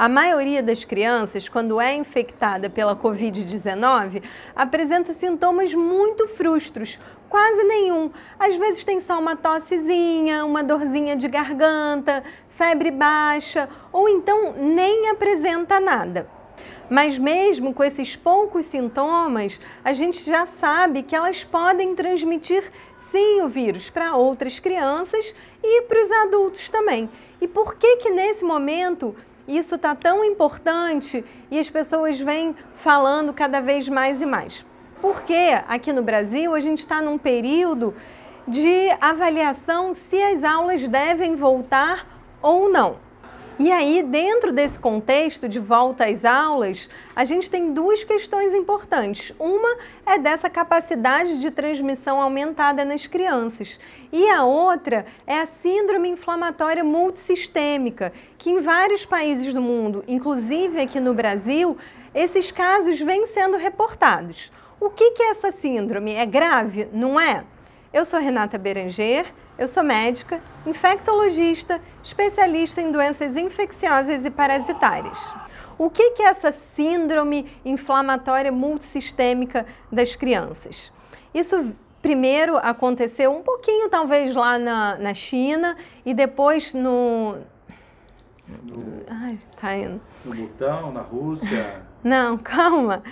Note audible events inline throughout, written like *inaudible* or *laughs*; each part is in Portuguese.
A maioria das crianças, quando é infectada pela Covid-19, apresenta sintomas muito frustros, quase nenhum. Às vezes tem só uma tossezinha, uma dorzinha de garganta, febre baixa ou então nem apresenta nada. Mas mesmo com esses poucos sintomas, a gente já sabe que elas podem transmitir sim o vírus para outras crianças e para os adultos também. E por que que nesse momento isso está tão importante e as pessoas vêm falando cada vez mais e mais. Porque aqui no Brasil a gente está num período de avaliação se as aulas devem voltar ou não. E aí, dentro desse contexto de volta às aulas, a gente tem duas questões importantes. Uma é dessa capacidade de transmissão aumentada nas crianças, e a outra é a síndrome inflamatória multissistêmica, que em vários países do mundo, inclusive aqui no Brasil, esses casos vêm sendo reportados. O que, que é essa síndrome? É grave? Não é? Eu sou Renata Beranger, eu sou médica, infectologista, especialista em doenças infecciosas e parasitárias. O que é essa síndrome inflamatória multissistêmica das crianças? Isso primeiro aconteceu um pouquinho, talvez, lá na, na China e depois no. no Ai, tá indo. No Butão, na Rússia. Não, *laughs* calma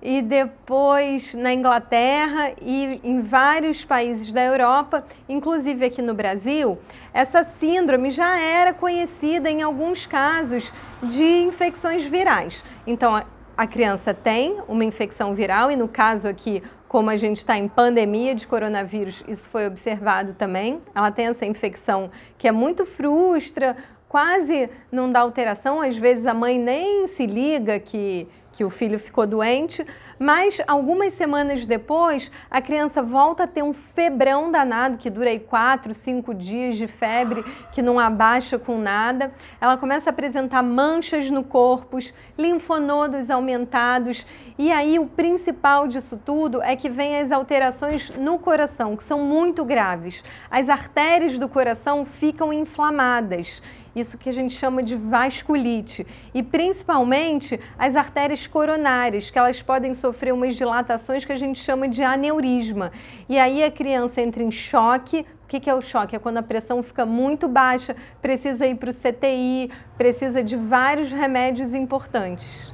e depois na Inglaterra e em vários países da Europa, inclusive aqui no Brasil, essa síndrome já era conhecida em alguns casos de infecções virais. Então, a criança tem uma infecção viral e no caso aqui, como a gente está em pandemia de coronavírus, isso foi observado também. Ela tem essa infecção que é muito frustra, quase não dá alteração, às vezes a mãe nem se liga que que o filho ficou doente, mas algumas semanas depois a criança volta a ter um febrão danado, que dura aí 4, 5 dias de febre, que não abaixa com nada. Ela começa a apresentar manchas no corpo, linfonodos aumentados e aí o principal disso tudo é que vem as alterações no coração, que são muito graves. As artérias do coração ficam inflamadas isso que a gente chama de vasculite, e principalmente as artérias coronárias, que elas podem sofrer umas dilatações que a gente chama de aneurisma. E aí a criança entra em choque. O que é o choque? É quando a pressão fica muito baixa, precisa ir para o CTI, precisa de vários remédios importantes.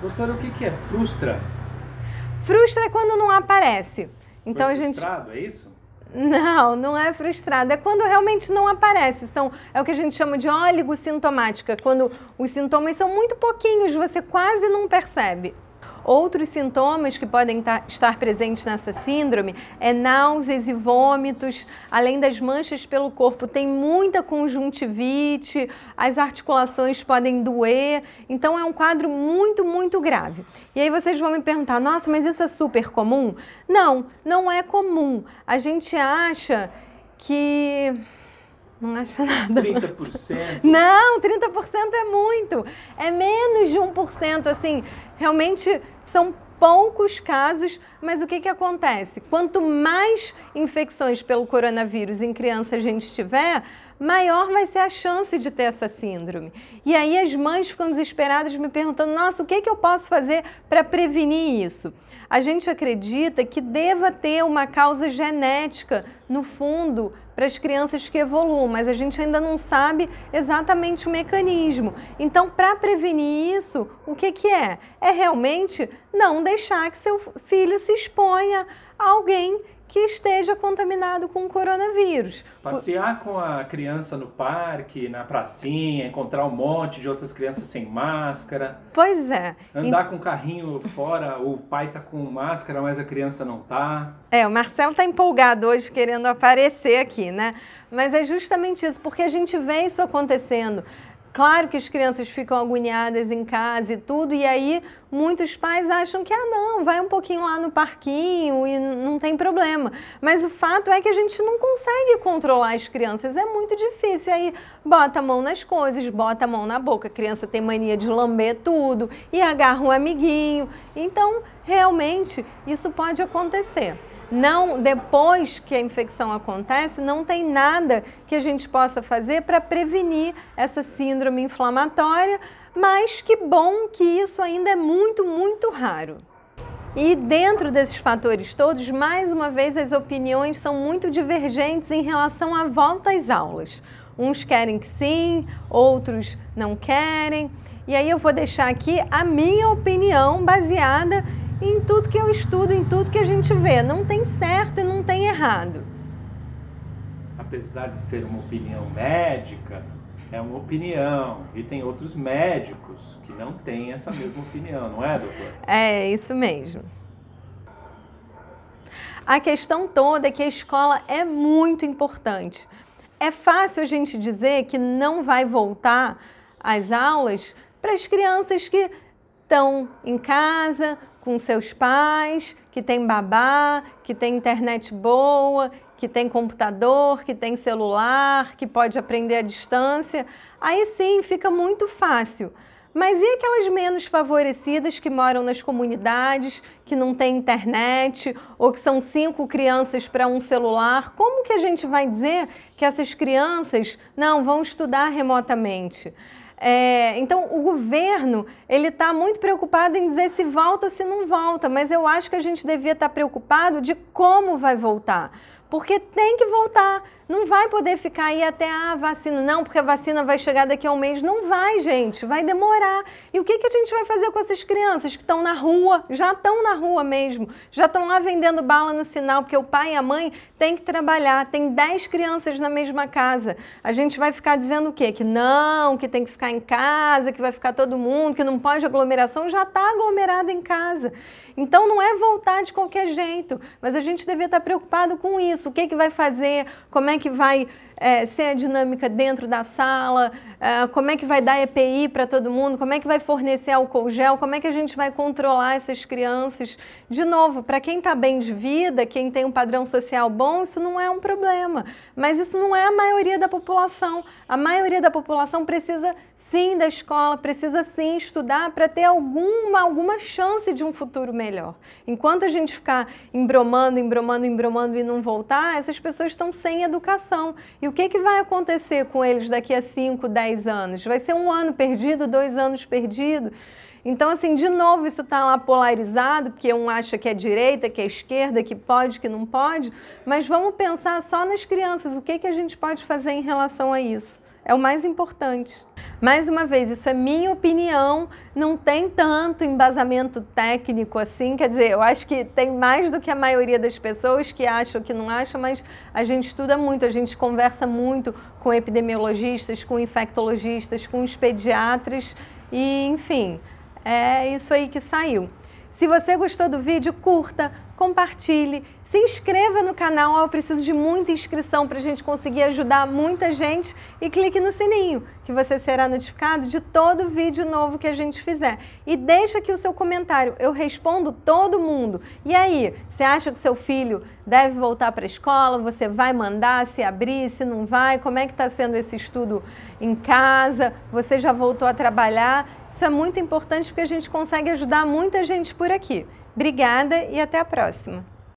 Doutora, o que, que é frustra? Frustra é quando não aparece. Então Foi a gente. Frustrado, é isso? Não, não é frustrado. É quando realmente não aparece. São, é o que a gente chama de óligo sintomática, quando os sintomas são muito pouquinhos, você quase não percebe. Outros sintomas que podem estar presentes nessa síndrome é náuseas e vômitos, além das manchas pelo corpo, tem muita conjuntivite, as articulações podem doer, então é um quadro muito, muito grave. E aí vocês vão me perguntar: "Nossa, mas isso é super comum?" Não, não é comum. A gente acha que não acha nada. 30%? Não, 30% é muito. É menos de 1%. Assim, realmente são poucos casos, mas o que, que acontece? Quanto mais infecções pelo coronavírus em criança a gente tiver, maior vai ser a chance de ter essa síndrome. E aí as mães ficam desesperadas me perguntando: nossa, o que, que eu posso fazer para prevenir isso? A gente acredita que deva ter uma causa genética, no fundo, para as crianças que evoluam, mas a gente ainda não sabe exatamente o mecanismo. Então, para prevenir isso, o que, que é? É realmente não deixar que seu filho se exponha a alguém que esteja contaminado com o coronavírus. Passear com a criança no parque, na pracinha, encontrar um monte de outras crianças sem máscara. Pois é. Andar e... com o carrinho fora, o pai tá com máscara, mas a criança não tá. É, o Marcelo tá empolgado hoje querendo aparecer aqui, né? Mas é justamente isso, porque a gente vê isso acontecendo. Claro que as crianças ficam agoniadas em casa e tudo, e aí muitos pais acham que, ah, não, vai um pouquinho lá no parquinho e não tem problema. Mas o fato é que a gente não consegue controlar as crianças, é muito difícil. Aí bota a mão nas coisas, bota a mão na boca. A criança tem mania de lamber tudo e agarra um amiguinho. Então, realmente, isso pode acontecer não depois que a infecção acontece, não tem nada que a gente possa fazer para prevenir essa síndrome inflamatória, mas que bom que isso ainda é muito, muito raro. E dentro desses fatores todos, mais uma vez, as opiniões são muito divergentes em relação à volta às aulas. Uns querem que sim, outros não querem. E aí eu vou deixar aqui a minha opinião baseada em tudo que eu estudo, em tudo que a gente vê. Não tem certo e não tem errado. Apesar de ser uma opinião médica, é uma opinião. E tem outros médicos que não têm essa mesma opinião, não é, doutor? É, isso mesmo. A questão toda é que a escola é muito importante. É fácil a gente dizer que não vai voltar às aulas para as crianças que estão em casa com seus pais, que tem babá, que tem internet boa, que tem computador, que tem celular, que pode aprender à distância, aí sim fica muito fácil. Mas e aquelas menos favorecidas que moram nas comunidades, que não têm internet, ou que são cinco crianças para um celular? Como que a gente vai dizer que essas crianças não vão estudar remotamente? É, então, o governo ele está muito preocupado em dizer se volta ou se não volta, mas eu acho que a gente devia estar tá preocupado de como vai voltar, porque tem que voltar não vai poder ficar aí até a ah, vacina, não, porque a vacina vai chegar daqui a um mês. Não vai, gente, vai demorar. E o que, que a gente vai fazer com essas crianças que estão na rua, já estão na rua mesmo, já estão lá vendendo bala no sinal, porque o pai e a mãe têm que trabalhar, tem 10 crianças na mesma casa. A gente vai ficar dizendo o quê? Que não, que tem que ficar em casa, que vai ficar todo mundo, que não pode aglomeração, já está aglomerado em casa. Então não é voltar de qualquer jeito, mas a gente devia estar tá preocupado com isso. O que, que vai fazer? Como é é que vai é, ser a dinâmica dentro da sala, é, como é que vai dar EPI para todo mundo, como é que vai fornecer álcool gel, como é que a gente vai controlar essas crianças. De novo, para quem está bem de vida, quem tem um padrão social bom, isso não é um problema. Mas isso não é a maioria da população. A maioria da população precisa sim da escola, precisa sim estudar para ter alguma, alguma chance de um futuro melhor. Enquanto a gente ficar embromando, embromando, embromando e não voltar, essas pessoas estão sem educação. E o que, que vai acontecer com eles daqui a 5, 10 anos? Vai ser um ano perdido, dois anos perdido? Então, assim, de novo, isso está lá polarizado, porque um acha que é direita, que é esquerda, que pode, que não pode, mas vamos pensar só nas crianças, o que, que a gente pode fazer em relação a isso? é o mais importante. Mais uma vez, isso é minha opinião, não tem tanto embasamento técnico assim, quer dizer, eu acho que tem mais do que a maioria das pessoas que acham que não acham, mas a gente estuda muito, a gente conversa muito com epidemiologistas, com infectologistas, com os pediatras e, enfim, é isso aí que saiu. Se você gostou do vídeo, curta, compartilhe se inscreva no canal, eu preciso de muita inscrição para a gente conseguir ajudar muita gente. E clique no sininho, que você será notificado de todo vídeo novo que a gente fizer. E deixa aqui o seu comentário, eu respondo todo mundo. E aí, você acha que seu filho deve voltar para a escola? Você vai mandar se abrir, se não vai? Como é que está sendo esse estudo em casa? Você já voltou a trabalhar? Isso é muito importante porque a gente consegue ajudar muita gente por aqui. Obrigada e até a próxima!